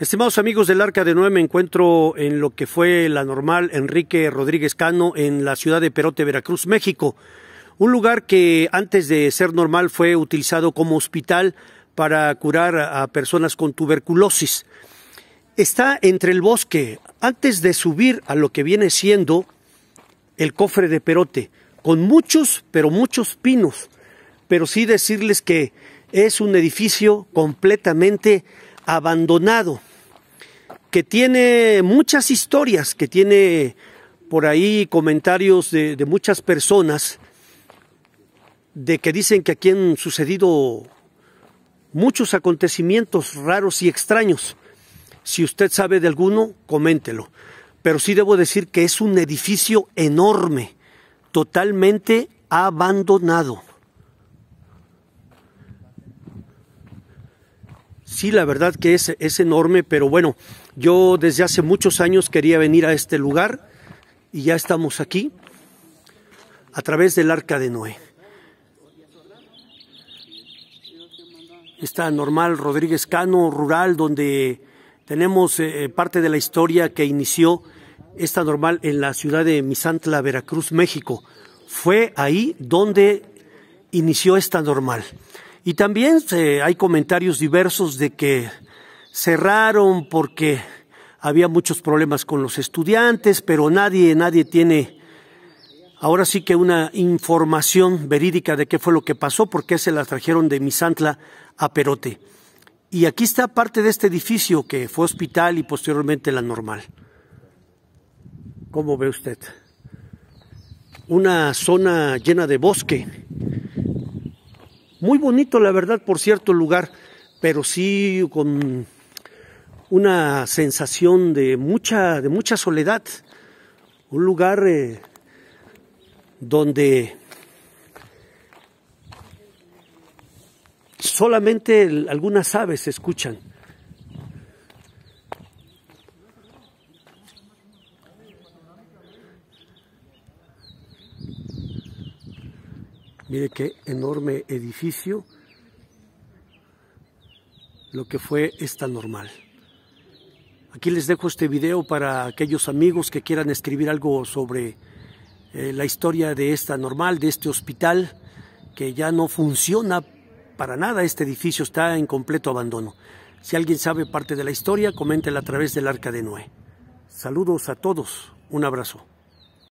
Estimados amigos del Arca de Noé, me encuentro en lo que fue la normal Enrique Rodríguez Cano en la ciudad de Perote, Veracruz, México. Un lugar que antes de ser normal fue utilizado como hospital para curar a personas con tuberculosis. Está entre el bosque, antes de subir a lo que viene siendo el cofre de Perote, con muchos, pero muchos pinos. Pero sí decirles que es un edificio completamente abandonado que tiene muchas historias, que tiene por ahí comentarios de, muchas personas de que dicen que aquí han sucedido muchos acontecimientos raros y extraños. Si usted sabe de alguno, coméntelo. Pero sí debo decir que es un edificio enorme, totalmente abandonado. sí, la verdad que es, enorme, pero bueno, yo desde hace muchos años quería venir a este lugar y ya estamos aquí a través del arca de Noé. Esta Normal Rodríguez Cano, rural, donde tenemos eh, eh, parte de la historia que inició esta normal en la ciudad de Misantla, Veracruz, México. Fue ahí donde inició esta normal. Y también eh, hay comentarios diversos de que cerraron porque había muchos problemas con los estudiantes, pero nadie, nadie tiene ahora sí que una información verídica de qué fue lo que pasó, porque se la trajeron de Misantla a Perote. Y aquí está parte de este edificio que fue hospital y posteriormente la normal. ¿Cómo ve usted? Una zona llena de bosque muy bonito, la verdad, por cierto lugar, pero sí con una sensación de mucha, de mucha soledad. Un lugar eh, donde solamente algunas aves se escuchan. Mire qué enorme edificio, lo que fue esta normal. Aquí les dejo este video para aquellos amigos que quieran escribir algo sobre eh, la historia de esta normal, de este hospital, que ya no funciona para nada, este edificio está en completo abandono. Si alguien sabe parte de la historia, coméntela a través del Arca de Noé. Saludos a todos, un abrazo.